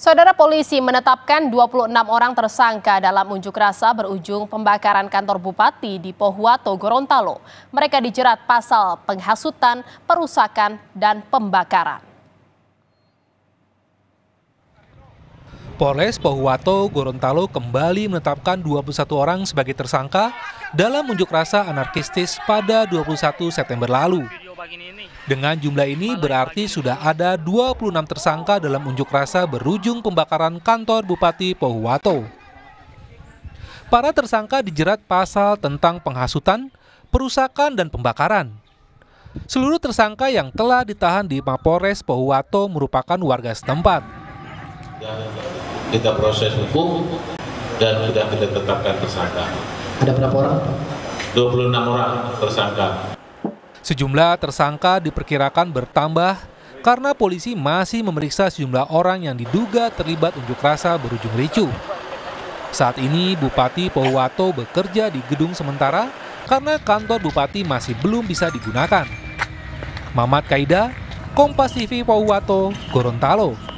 Saudara polisi menetapkan 26 orang tersangka dalam unjuk rasa berujung pembakaran kantor bupati di Pohuwato, Gorontalo. Mereka dijerat pasal penghasutan, perusakan, dan pembakaran. Polres Pohuwato, Gorontalo kembali menetapkan 21 orang sebagai tersangka dalam unjuk rasa anarkistis pada 21 September lalu. Dengan jumlah ini berarti sudah ada 26 tersangka dalam unjuk rasa berujung pembakaran kantor Bupati Pohuwato. Para tersangka dijerat pasal tentang penghasutan, perusakan, dan pembakaran. Seluruh tersangka yang telah ditahan di Mapores Pohuwato merupakan warga setempat. Kita proses hukum dan sudah kita tetapkan tersangka. Ada berapa orang? 26 orang tersangka. Sejumlah tersangka diperkirakan bertambah karena polisi masih memeriksa sejumlah orang yang diduga terlibat unjuk rasa berujung ricu. Saat ini Bupati Pohuwato bekerja di gedung sementara karena kantor bupati masih belum bisa digunakan. Mamat Kaida, Kompas TV Pohuwato, Gorontalo.